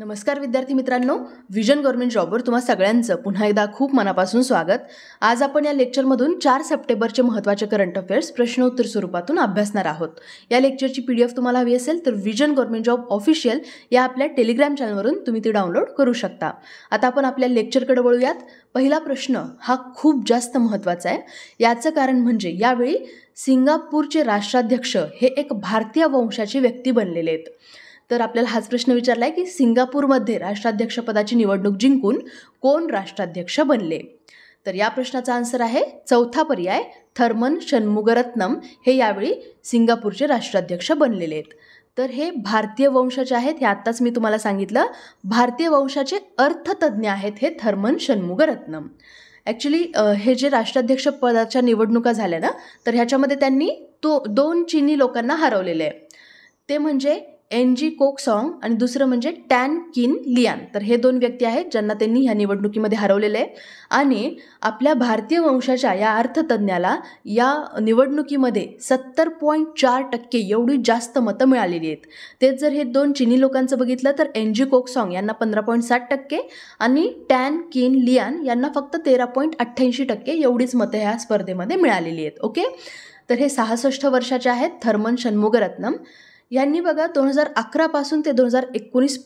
नमस्कार विद्यार्थी मित्रांनो विजन गव्हर्नमेंट जॉबवर तुम्हा सगळ्यांचं पुन्हा एकदा खूप मनापासून स्वागत आज आपण या लेक्चरमधून चार सप्टेंबरचे महत्त्वाचे करंट अफेअर्स प्रश्नोत्तर स्वरूपातून अभ्यासणार आहोत या लेक्चरची पी डी एफ तुम्हाला हवी असेल तर विजन गव्हर्नमेंट जॉब ऑफिशियल या आपल्या टेलिग्राम चॅनलवरून तुम्ही ती डाउनलोड करू शकता आता आपण आपल्या लेक्चरकडे वळूयात पहिला प्रश्न हा खूप जास्त महत्त्वाचा आहे याचं कारण म्हणजे यावेळी सिंगापूरचे राष्ट्राध्यक्ष हे एक भारतीय वंशाची व्यक्ती बनलेले आहेत तर आपल्याला हाच प्रश्न विचारला आहे की सिंगापूरमध्ये राष्ट्राध्यक्षपदाची निवडणूक जिंकून कोण राष्ट्राध्यक्ष बनले तर या प्रश्नाचा आन्सर आहे चौथा पर्याय थर्मन षण्मुगरत्नम हे यावेळी सिंगापूरचे राष्ट्राध्यक्ष बनलेले आहेत तर हे भारतीय वंशाचे आहेत हे आत्ताच मी तुम्हाला सांगितलं भारतीय वंशाचे अर्थतज्ज्ञ आहेत हे थर्मन षण्मुगरत्नम ॲक्च्युली हे जे राष्ट्राध्यक्ष पदाच्या निवडणुका झाल्या ना तर ह्याच्यामध्ये त्यांनी तो दोन चीनी लोकांना हरवलेलं आहे ते म्हणजे एन जी कोक सॉंग आणि दुसरं म्हणजे टॅन किन लियान तर हे दोन व्यक्ती आहेत ज्यांना त्यांनी ह्या निवडणुकीमध्ये हरवलेलं आहे आणि आपल्या भारतीय वंशाच्या या अर्थतज्ज्ञाला या निवडणुकीमध्ये सत्तर पॉईंट चार टक्के एवढी जास्त मतं मिळालेली आहेत तेच जर हे दोन चिनी लोकांचं बघितलं तर एन जी कोक सॉंग यांना पंधरा पॉईंट साठ टक्के आणि टॅन किन लियान यांना फक्त तेरा पॉईंट अठ्ठ्याऐंशी टक्के एवढीच मतं ह्या स्पर्धेमध्ये मिळालेली आहेत ओके तर हे सहासष्ट वर्षाचे आहेत थर्मन षण्मुगरत्नम यांनी बघा दोन हजार पासून ते दोन हजार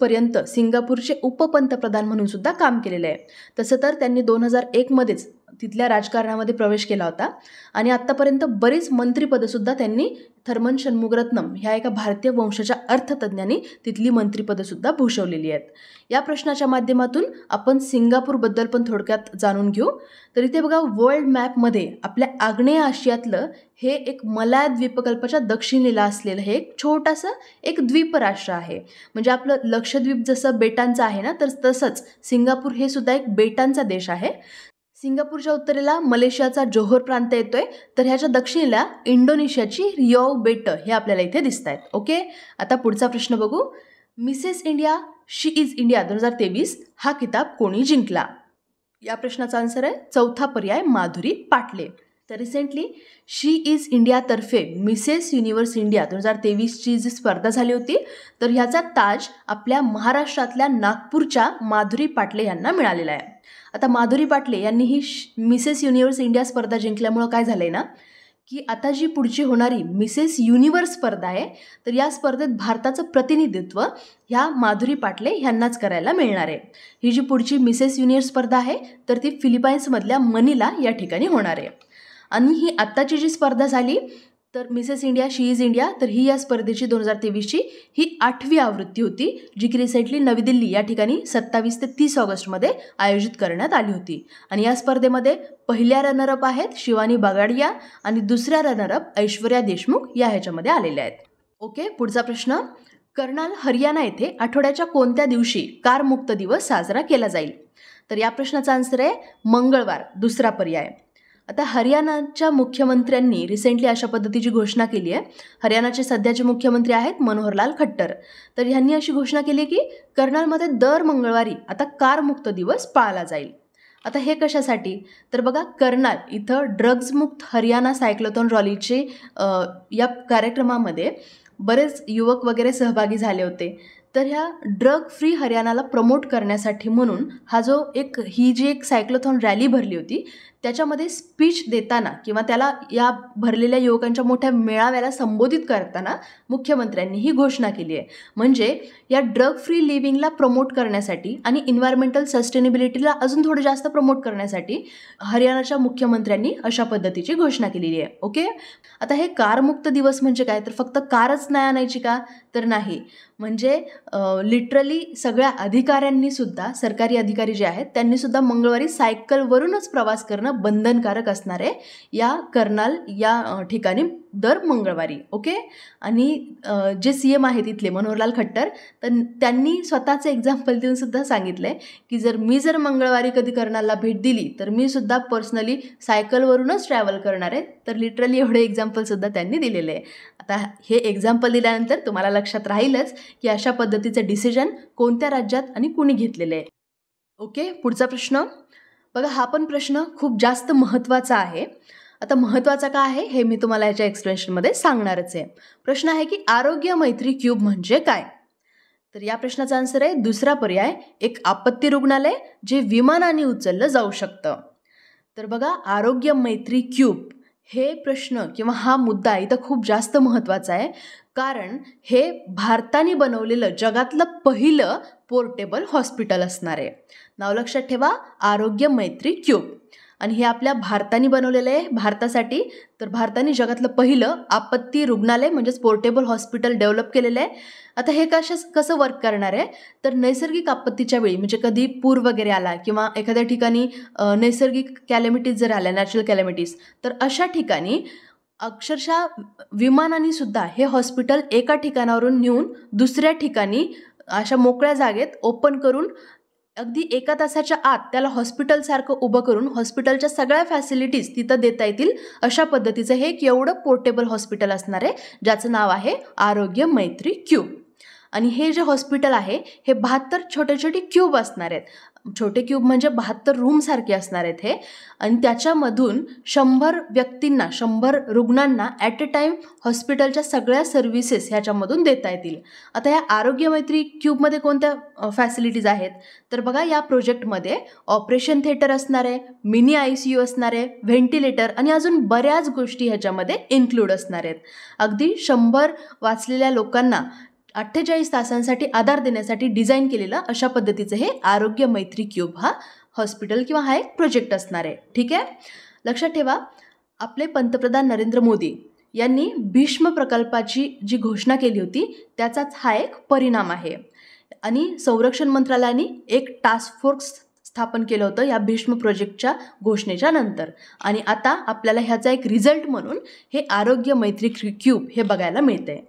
पर्यंत सिंगापूरचे उपपंतप्रधान म्हणून सुद्धा काम केलेलं आहे तसं तर त्यांनी दोन हजार एकमध्येच तिथल्या राजकारणामध्ये प्रवेश केला होता आणि आत्तापर्यंत बरीच सुद्धा त्यांनी थर्मन षण्मुगरत्नम ह्या एका भारतीय वंशाच्या अर्थतज्ज्ञांनी तिथली सुद्धा भूषवलेली आहेत या प्रश्नाच्या माध्यमातून आपण सिंगापूरबद्दल पण थोडक्यात जाणून घेऊ तर इथे बघा वर्ल्ड मॅपमध्ये आपल्या आग्नेय आशियातलं हे एक मलाय द्वीपकल्पाच्या दक्षिणेला असलेलं हे एक छोटासं एक द्वीपराष्ट्र आहे म्हणजे आपलं लक्षद्वीप जसं बेटांचं आहे ना तर तसंच सिंगापूर हे सुद्धा एक बेटांचा देश आहे सिंगापूरच्या उत्तरेला मलेशियाचा जोहोर प्रांत येतोय तर ह्याच्या दक्षिणेला इंडोनेशियाची रिओ बेट हे आपल्याला इथे दिसत आहेत ओके आता पुढचा प्रश्न बघू Mrs India she is India दोन हजार तेवीस हा किताब कोणी जिंकला या प्रश्नाचा आन्सर आहे चौथा पर्याय माधुरी पाटले तर रिसेंटली शी इज इंडियातर्फे मिसेस युनिव्हर्स इंडिया दोन हजार तेवीसची जी स्पर्धा झाली होती तर ह्याचा ताज आपल्या महाराष्ट्रातल्या नागपूरच्या माधुरी पाटले यांना मिळालेला आहे आता माधुरी पाटले यांनी ही मिसेस युनिव्हर्स इंडिया स्पर्धा जिंकल्यामुळं काय झालं आहे ना की आता जी पुढची होणारी मिसेस युनिव्हर्स स्पर्धा आहे तर या स्पर्धेत भारताचं प्रतिनिधित्व ह्या माधुरी पाटले यांनाच करायला मिळणार आहे ही जी पुढची मिसेस युनिव्हर्स स्पर्धा आहे तर ती फिलिपाईन्समधल्या मनीला या ठिकाणी होणार आहे आणि ही आत्ताची जी स्पर्धा झाली तर Mrs India she is India तर ही या स्पर्धेची दोन हजार तेवीसची ही आठवी आवृत्ती होती जी की रिसेंटली नवी दिल्ली या ठिकाणी सत्तावीस ते तीस ऑगस्टमध्ये आयोजित करण्यात आली होती आणि या स्पर्धेमध्ये पहिल्या रनरअप आहेत शिवानी बागाडिया आणि दुसऱ्या रनरअप ऐश्वर्या देशमुख या ह्याच्यामध्ये आलेल्या आहेत ओके पुढचा प्रश्न कर्नाल हरियाणा येथे आठवड्याच्या कोणत्या दिवशी कारमुक्त दिवस साजरा केला जाईल तर या प्रश्नाचा आन्सर आहे मंगळवार दुसरा पर्याय आता हरियाणाच्या मुख्यमंत्र्यांनी रिसेंटली अशा पद्धतीची घोषणा केली आहे हरियाणाचे सध्याचे मुख्यमंत्री आहेत मनोहरलाल खट्टर तर ह्यांनी अशी घोषणा केली की कर्नालमध्ये दर मंगळवारी आता कारमुक्त दिवस पाळला जाईल आता हे कशासाठी तर बघा कर्नाल इथं ड्रग्जमुक्त हरियाणा सायक्लोथॉन रॉलीचे या कार्यक्रमामध्ये बरेच युवक वगैरे सहभागी झाले होते तर ह्या ड्रग फ्री हरियाणाला प्रमोट करण्यासाठी म्हणून हा जो एक ही जी एक सायक्लोथॉन रॅली भरली होती त्याच्यामध्ये स्पीच देताना किंवा त्याला या भरलेल्या युवकांच्या मोठ्या मेळाव्याला संबोधित करताना मुख्यमंत्र्यांनी ही घोषणा केली आहे म्हणजे या ड्रग फ्री लिव्हिंगला प्रमोट करण्यासाठी आणि इन्व्हायरमेंटल सस्टेनेबिलिटीला अजून थोडं जास्त प्रमोट करण्यासाठी हरियाणाच्या मुख्यमंत्र्यांनी अशा पद्धतीची घोषणा केलेली आहे ओके आता हे कारमुक्त दिवस म्हणजे काय तर फक्त कारच नाही आणायची का तर नाही म्हणजे लिटरली सगळ्या अधिकाऱ्यांनीसुद्धा सरकारी अधिकारी जे आहेत त्यांनीसुद्धा मंगळवारी सायकलवरूनच प्रवास करणं बंधनकारक असणार आहे या कर्नाल या ठिकाणी दर मंगळवारी ओके आणि जे सी एम आहेत तिथले मनोहरलाल खट्टर तर त्यांनी स्वतःचं एक्झाम्पल देऊन सुद्धा सांगितलं आहे की जर मी जर मंगळवारी कधी कर्नालला भेट दिली तर मी सुद्धा पर्सनली सायकलवरूनच ट्रॅव्हल करणार आहे तर लिटरली एवढे सुद्धा त्यांनी दिलेले आहे आता हे एक्झाम्पल दिल्यानंतर तुम्हाला लक्षात राहीलच की अशा पद्धतीचं डिसिजन कोणत्या राज्यात आणि कुणी घेतलेलं आहे ओके पुढचा प्रश्न बघा हा पण प्रश्न खूप जास्त महत्त्वाचा आहे आता महत्त्वाचा काय आहे हे मी तुम्हाला याच्या एक्सप्लेनेशनमध्ये सांगणारच आहे प्रश्न आहे की आरोग्य मैत्री क्यूब म्हणजे काय तर या प्रश्नाचा आन्सर आहे दुसरा पर्याय एक आपत्ती रुग्णालय जे विमानाने उचललं जाऊ शकतं तर बघा आरोग्य मैत्री क्यूब हे प्रश्न किंवा हा मुद्दा इथं खूप जास्त महत्त्वाचा आहे कारण हे भारताने बनवलेलं जगातलं पहिलं पोर्टेबल हॉस्पिटल असणार आहे नाव लक्षात ठेवा आरोग्य मैत्री क्यूब आणि हे आपल्या भारताने बनवलेलं आहे भारतासाठी तर भारताने जगातलं पहिलं आपत्ती रुग्णालय म्हणजेच पोर्टेबल हॉस्पिटल डेव्हलप केलेलं आहे आता हे कशा कसं वर्क करणार आहे तर नैसर्गिक आपत्तीच्या वेळी म्हणजे कधी पूर वगैरे आला किंवा एखाद्या ठिकाणी नैसर्गिक कॅलेमिटीज जर आल्या नॅचरल कॅलॅमिटीज तर अशा ठिकाणी अक्षरशः विमानाने सुद्धा हे हॉस्पिटल एका ठिकाणावरून नेऊन दुसऱ्या ठिकाणी अशा मोकळ्या जागेत ओपन करून अगदी एका तासाच्या आत त्याला हॉस्पिटलसारखं उभं करून हॉस्पिटलच्या सगळ्या फॅसिलिटीज तिथं देता येतील अशा पद्धतीचं हे एक एवढं पोर्टेबल हॉस्पिटल असणार आहे ज्याचं नाव आहे आरोग्य मैत्री क्यू। आणि हे जे हॉस्पिटल आहे हे बहात्तर छोटे छोटे क्यूब असणार आहेत छोटे क्यूब म्हणजे बहात्तर रूमसारखे असणार आहेत हे आणि त्याच्यामधून शंभर व्यक्तींना शंभर रुग्णांना ॲट अ टाईम हॉस्पिटलच्या सगळ्या सर्व्हिसेस ह्याच्यामधून देता येतील आता या आरोग्यमैत्री क्यूबमध्ये कोणत्या फॅसिलिटीज आहेत तर बघा या प्रोजेक्टमध्ये ऑपरेशन थिएटर असणार आहे मिनी आय सी यू असणार आहे व्हेंटिलेटर आणि अजून बऱ्याच गोष्टी ह्याच्यामध्ये इन्क्लूड असणार आहेत अगदी शंभर वाचलेल्या लोकांना अठ्ठेचाळीस तासांसाठी आधार देण्यासाठी डिझाईन केलेलं अशा पद्धतीचं हे आरोग्य मैत्री क्यूब हा हॉस्पिटल किंवा हा एक प्रोजेक्ट असणार आहे ठीक आहे लक्षात ठेवा आपले पंतप्रधान नरेंद्र मोदी यांनी भीष्म प्रकल्पाची जी घोषणा केली होती त्याचाच हा एक परिणाम आहे आणि संरक्षण मंत्रालयाने एक टास्क फोर्स स्थापन केलं होतं या भीष्म प्रोजेक्टच्या घोषणेच्या नंतर आणि आता आपल्याला ह्याचा एक रिझल्ट म्हणून हे आरोग्य मैत्री क्यूब हे बघायला मिळते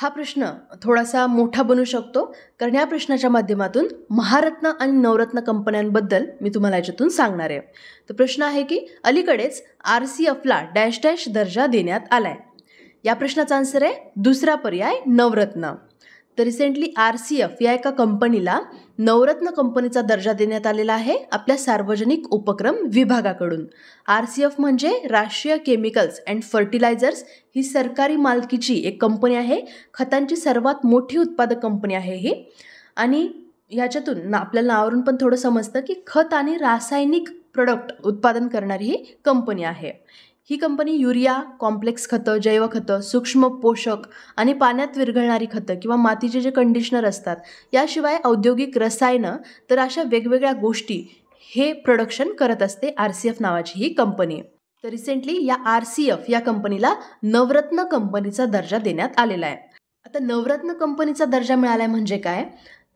हा प्रश्न थोडासा मोठा बनू शकतो कारण या प्रश्नाच्या माध्यमातून महारत्न आणि नवरत्न कंपन्यांबद्दल मी तुम्हाला याच्यातून सांगणार आहे तर प्रश्न आहे की अलीकडेच आर सी एफला डॅश डॅश दर्जा देण्यात आला आहे या प्रश्नाचा आन्सर आहे दुसरा पर्याय नवरत्न तर रिसेंटली आर सी एफ या एका कंपनीला नवरत्न कंपनीचा दर्जा देण्यात आलेला आहे आपल्या सार्वजनिक उपक्रम विभागाकडून आर सी एफ म्हणजे राष्ट्रीय केमिकल्स अँड फर्टिलायझर्स ही सरकारी मालकीची एक कंपनी आहे खतांची सर्वात मोठी उत्पादक कंपनी आहे ही आणि ह्याच्यातून ना आपल्याला नावावरून पण थोडं समजतं की खत आणि रासायनिक प्रोडक्ट उत्पादन करणारी ही कंपनी आहे ही कंपनी युरिया कॉम्प्लेक्स खतं जैव खतं सूक्ष्म पोषक आणि पाण्यात विरघळणारी खतं किंवा मातीचे जे कंडिशनर असतात याशिवाय औद्योगिक रसायनं तर अशा वेगवेगळ्या गोष्टी हे प्रोडक्शन करत असते आर सी एफ नावाची ही कंपनी तर रिसेंटली या आर सी एफ या कंपनीला नवरत्न कंपनीचा दर्जा देण्यात आलेला आहे आता नवरत्न कंपनीचा दर्जा मिळाला आहे म्हणजे काय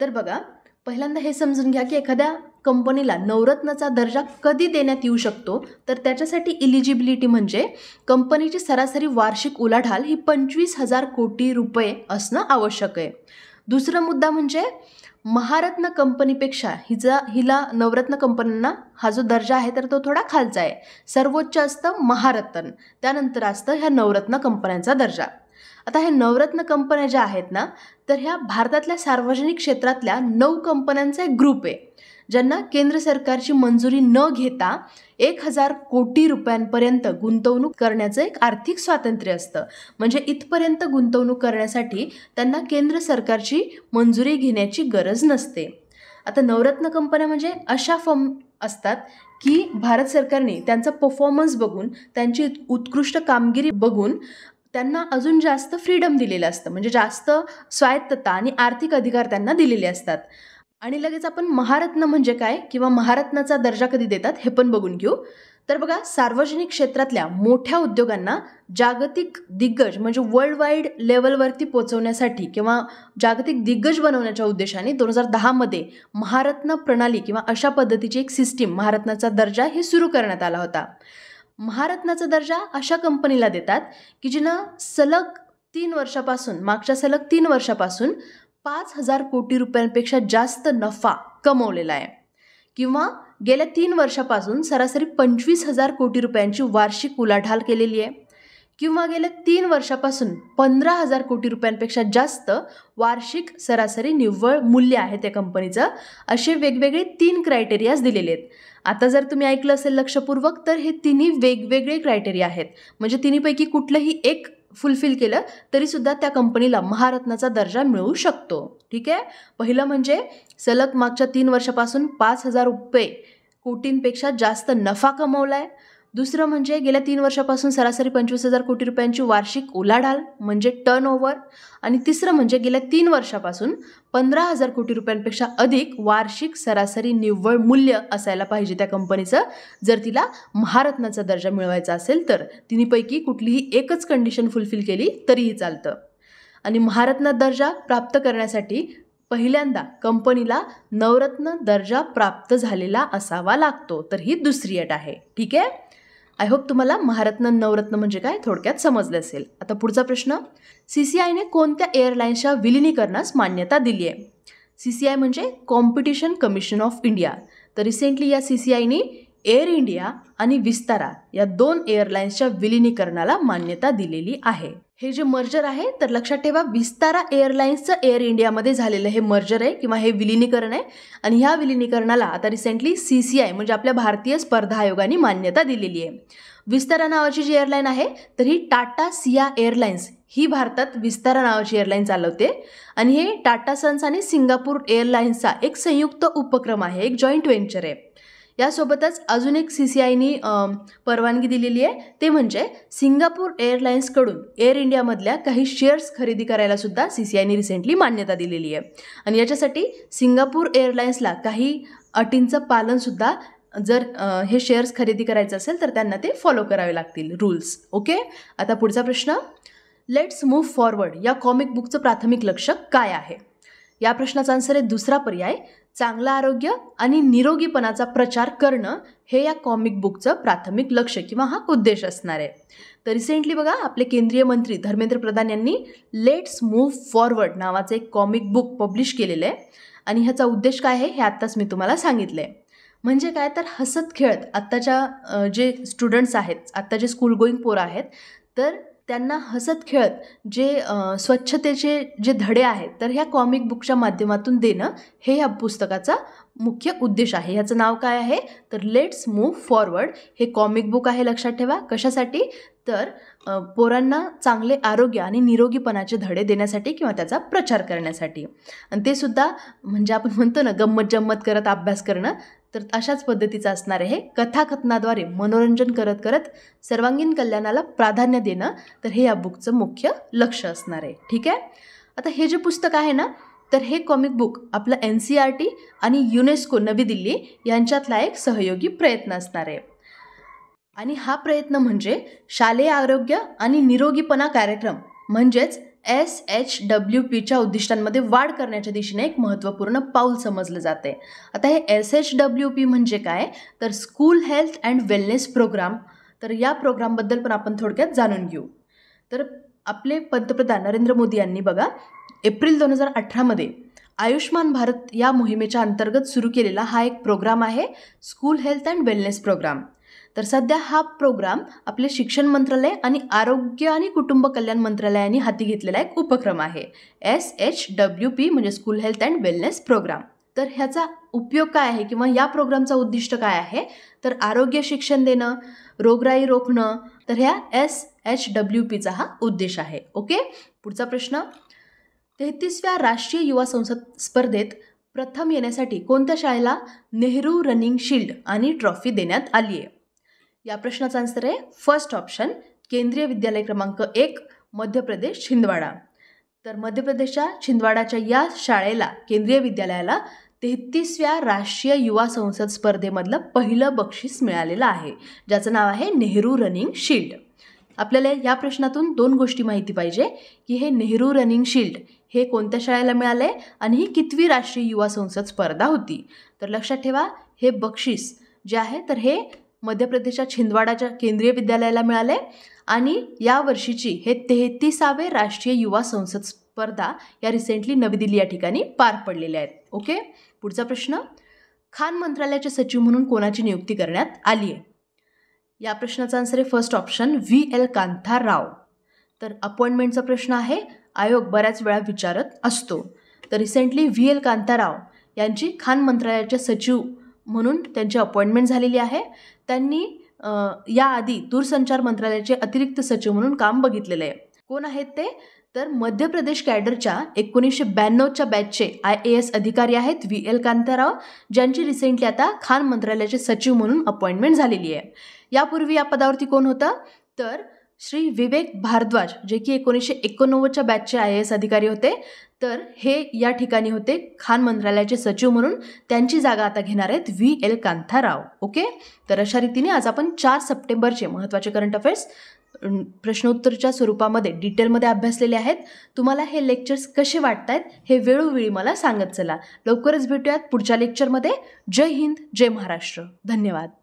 तर बघा पहिल्यांदा हे समजून घ्या की एखाद्या कंपनीला नवरत्नाचा दर्जा कधी देण्यात येऊ शकतो तर त्याच्यासाठी इलिजिबिलिटी म्हणजे कंपनीची सरासरी वार्षिक उलाढाल ही पंचवीस हजार कोटी रुपये असणं आवश्यक आहे दुसरा मुद्दा म्हणजे महारत्न कंपनीपेक्षा हिचा हिला नवरत्न कंपन्यांना हा जो दर्जा आहे तर तो थोडा खालचा आहे सर्वोच्च असतं महारत्न त्यानंतर असतं ह्या नवरत्न कंपन्यांचा दर्जा आता ह्या नवरत्न कंपन्या ज्या आहेत ना तर ह्या भारतातल्या सार्वजनिक क्षेत्रातल्या नऊ कंपन्यांचा एक ग्रुप आहे ज्यांना केंद्र सरकारची मंजुरी न घेता एक हजार कोटी रुपयांपर्यंत गुंतवणूक करण्याचं एक आर्थिक स्वातंत्र्य असतं म्हणजे इथपर्यंत गुंतवणूक करण्यासाठी त्यांना केंद्र सरकारची मंजुरी घेण्याची गरज नसते आता नवरत्न कंपन्या म्हणजे अशा फर्म असतात की भारत सरकारने त्यांचा परफॉर्मन्स बघून त्यांची उत्कृष्ट कामगिरी बघून त्यांना अजून जास्त फ्रीडम दिलेलं असतं म्हणजे जास्त स्वायत्तता आणि आर्थिक अधिकार त्यांना दिलेले असतात आणि लगेच आपण महारत्न म्हणजे काय किंवा महारत्नाचा दर्जा कधी देतात हे पण बघून घेऊ तर बघा सार्वजनिक क्षेत्रातल्या मोठ्या उद्योगांना जागतिक दिग्गज म्हणजे वर्ल्ड वाईड लेवलवरती पोचवण्यासाठी किंवा जागतिक दिग्गज बनवण्याच्या उद्देशाने दोन हजार दहामध्ये महारत्न प्रणाली किंवा अशा पद्धतीची एक सिस्टीम महारत्नाचा दर्जा हे सुरू करण्यात आला होता महारत्नाचा दर्जा अशा कंपनीला देतात की जिनं सलग तीन वर्षापासून मागच्या सलग तीन वर्षापासून पाच हजार कोटी रुपयांपेक्षा जास्त नफा कमवलेला आहे किंवा गेल्या तीन वर्षापासून सरासरी पंचवीस हजार कोटी रुपयांची वार्षिक उलाढाल केलेली आहे किंवा गेल्या तीन वर्षापासून पंधरा हजार कोटी रुपयांपेक्षा जास्त वार्षिक सरासरी निव्वळ मूल्य आहे त्या कंपनीचं असे वेगवेगळे तीन क्रायटेरियाज दिलेले आहेत आता जर तुम्ही ऐकलं असेल लक्षपूर्वक तर हे तिन्ही वेगवेगळे क्रायटेरिया आहेत म्हणजे तिन्हीपैकी कुठलंही एक फुलफिल केलं तरीसुद्धा त्या कंपनीला महारत्नाचा दर्जा मिळू शकतो ठीक आहे पहिलं म्हणजे सलग मागच्या तीन वर्षापासून पाच हजार रुपये कोटींपेक्षा जास्त नफा कमवला आहे दुसरं म्हणजे गेल्या तीन वर्षापासून सरासरी पंचवीस हजार कोटी रुपयांची वार्षिक उलाढाल म्हणजे टर्न ओव्हर आणि तिसरं म्हणजे गेल्या तीन वर्षापासून पंधरा हजार कोटी रुपयांपेक्षा अधिक वार्षिक सरासरी निव्वळ मूल्य असायला पाहिजे त्या कंपनीचं जर तिला महारत्नाचा दर्जा मिळवायचा असेल तर तिन्हीपैकी कुठलीही एकच कंडिशन फुलफिल केली तरीही चालतं आणि महारत्न दर्जा प्राप्त करण्यासाठी पहिल्यांदा कंपनीला नवरत्न दर्जा प्राप्त झालेला असावा लागतो तर ही दुसरी अट आहे ठीक आहे आय होप तुम्हाला महारत्न नवरत्न म्हणजे काय थोडक्यात समजले असेल आता पुढचा प्रश्न सी सी आयने कोणत्या एअरलाईन्सच्या विलिनीकरणास मान्यता दिली आहे सी सी आय म्हणजे कॉम्पिटिशन कमिशन ऑफ इंडिया तर रिसेंटली या सी सी आयने एअर इंडिया आणि विस्तारा या दोन एअरलाईन्सच्या विलिनीकरणाला मान्यता दिलेली आहे हे जे मर्जर आहे तर लक्षात ठेवा विस्तारा एअरलाईन्सचं एअर इंडियामध्ये झालेलं हे मर्जर आहे किंवा हे विलिनीकरण आहे आणि ह्या विलिनीकरणाला आता रिसेंटली सी सी आय म्हणजे आपल्या भारतीय स्पर्धा आयोगाने मान्यता दिलेली आहे विस्तारा नावाची जी एअरलाईन आहे तर ही टाटा सिया एअरलाईन्स ही भारतात विस्तारा नावाची एअरलाईन चालवते आणि हे टाटा सन्स आणि सिंगापूर एअरलाइन्सचा एक संयुक्त उपक्रम आहे एक जॉईंट व्हेंचर आहे यासोबतच अजून एक सी सी आयनी परवानगी दिलेली आहे ते म्हणजे सिंगापूर एअरलाईन्सकडून एअर इंडियामधल्या काही शेअर्स खरेदी करायलासुद्धा सी सी आयनी रिसेंटली मान्यता दिलेली आहे आणि याच्यासाठी सिंगापूर एअरलाईन्सला काही अटींचं पालनसुद्धा जर हे शेअर्स खरेदी करायचं असेल तर त्यांना ते फॉलो करावे लागतील रूल्स ओके आता पुढचा प्रश्न लेट्स मूव्ह फॉरवर्ड या कॉमिक बुकचं प्राथमिक लक्ष काय आहे या प्रश्नाचा आन्सर आहे दुसरा पर्याय चांगलं आरोग्य आणि निरोगीपणाचा प्रचार करणं हे या कॉमिक बुकचं प्राथमिक लक्ष किंवा हा उद्देश असणार आहे तर रिसेंटली बघा आपले केंद्रीय मंत्री धर्मेंद्र प्रधान यांनी लेट्स मूव्ह फॉरवर्ड नावाचं एक कॉमिक बुक पब्लिश केलेलं आहे आणि ह्याचा उद्देश काय आहे हे आत्ताच मी तुम्हाला सांगितलं आहे म्हणजे काय तर हसत खेळत आत्ताच्या जे स्टुडंट्स आहेत आत्ता जे स्कूल गोईंग पोरं आहेत तर त्यांना हसत खेळत जे स्वच्छतेचे जे धडे आहेत तर ह्या कॉमिक बुकच्या माध्यमातून देणं हे ह्या पुस्तकाचा मुख्य उद्देश आहे ह्याचं नाव काय आहे तर लेट्स मूव्ह फॉरवर्ड हे कॉमिक बुक आहे लक्षात ठेवा कशासाठी तर पोरांना चांगले आरोग्य आणि निरोगीपणाचे धडे देण्यासाठी किंवा त्याचा प्रचार करण्यासाठी आणि ते सुद्धा म्हणजे आपण म्हणतो ना गंमत जम्मत करत अभ्यास करणं तर अशाच पद्धतीचं असणार आहे कथाकथनाद्वारे मनोरंजन करत करत सर्वांगीण कल्याणाला प्राधान्य देणं तर हे या बुकचं मुख्य लक्ष असणार आहे ठीक आहे आता हे जे पुस्तक आहे ना तर हे कॉमिक बुक आपलं एन सी आर टी आणि युनेस्को नवी दिल्ली यांच्यातला एक सहयोगी प्रयत्न असणार आहे आणि हा प्रयत्न म्हणजे शालेय आरोग्य आणि निरोगीपणा कार्यक्रम म्हणजेच एस एच डब्ल्यू पीच्या उद्दिष्टांमध्ये वाढ करण्याच्या दिशेने एक महत्त्वपूर्ण पाऊल समजलं जात आहे आता हे एस एच डब्ल्यू पी म्हणजे काय तर school health and wellness program तर या प्रोग्रामबद्दल पण आपण थोडक्यात जाणून घेऊ तर आपले पंतप्रधान नरेंद्र मोदी यांनी बघा एप्रिल दोन हजार अठरामध्ये आयुष्मान भारत या मोहिमेच्या अंतर्गत सुरू केलेला हा एक प्रोग्राम आहे school health and wellness program तर सध्या हा प्रोग्राम आपले शिक्षण मंत्रालय आणि आरोग्य आणि कुटुंब कल्याण मंत्रालयाने हाती घेतलेला एक उपक्रम आहे एस एच डब्ल्यू पी म्हणजे school health and wellness program तर ह्याचा उपयोग काय आहे किंवा या प्रोग्रामचा उद्दिष्ट काय आहे तर आरोग्य शिक्षण देणं रोगराई रोखणं तर ह्या एस एच डब्ल्यू पीचा हा उद्देश आहे ओके पुढचा प्रश्न तेहतीसव्या राष्ट्रीय युवा संसद स्पर्धेत प्रथम येण्यासाठी कोणत्या शाळेला नेहरू रनिंग शिल्ड आणि ट्रॉफी देण्यात आली आहे या प्रश्नाचं आन्सर आहे फर्स्ट ऑप्शन केंद्रीय विद्यालय क्रमांक एक मध्य प्रदेश छिंदवाडा तर मध्य प्रदेशच्या छिंदवाडाच्या या शाळेला केंद्रीय विद्यालयाला तेहतीसव्या राष्ट्रीय युवा संसद स्पर्धेमधलं पहिलं बक्षीस मिळालेलं आहे ज्याचं नाव आहे नेहरू रनिंग शिल्ड आपल्याला या प्रश्नातून दोन गोष्टी माहिती पाहिजे की हे नेहरू रनिंग शिल्ड हे कोणत्या शाळेला मिळालं आहे आणि ही कितवी राष्ट्रीय युवा संसद स्पर्धा होती तर लक्षात ठेवा हे बक्षीस जे आहे तर हे मध्य प्रदेशच्या छिंदवाडाच्या केंद्रीय विद्यालयाला मिळाले आणि या वर्षीची हे तेहतीसावे राष्ट्रीय युवा संसद स्पर्धा या रिसेंटली नवी दिल्ली या ठिकाणी पार पडलेल्या आहेत ओके पुढचा प्रश्न खान मंत्रालयाचे सचिव म्हणून कोणाची नियुक्ती करण्यात आली आहे या प्रश्नाचा आन्सर आहे first option V L Kantha Rao तर अपॉइंटमेंटचा प्रश्न आहे आयोग बऱ्याच वेळा विचारत असतो तर रिसेंटली व्ही एल कांताराव यांची खान मंत्रालयाचे सचिव म्हणून त्यांची अपॉइंटमेंट झालेली आहे त्यांनी याआधी दूरसंचार मंत्रालयाचे अतिरिक्त सचिव म्हणून काम बघितलेलं आहे कोण आहेत ते तर मध्य प्रदेश कॅडरच्या एकोणीसशे ब्याण्णवच्या बॅचचे आय ए एस अधिकारी आहेत व्ही एल कांताराव ज्यांची रिसेंटली आता खान मंत्रालयाचे सचिव म्हणून अपॉइंटमेंट झालेली आहे यापूर्वी या पदावरती कोण होतं तर श्री विवेक भारद्वाज जे की एकोणीसशे एकोणनव्वदच्या बॅचचे आय एस अधिकारी होते तर हे या ठिकाणी होते खान मंत्रालयाचे सचिव म्हणून त्यांची जागा आता घेणार आहेत व्ही एल कांथाराव ओके तर अशा रीतीने आज आपण चार सप्टेंबरचे महत्त्वाचे करंट अफेअर्स प्रश्नोत्तरच्या स्वरूपामध्ये डिटेलमध्ये अभ्यासलेले आहेत तुम्हाला हे लेक्चर्स कसे वाटत आहेत हे वेळोवेळी मला सांगत चला लवकरच भेटूयात पुढच्या लेक्चरमध्ये जय हिंद जय महाराष्ट्र धन्यवाद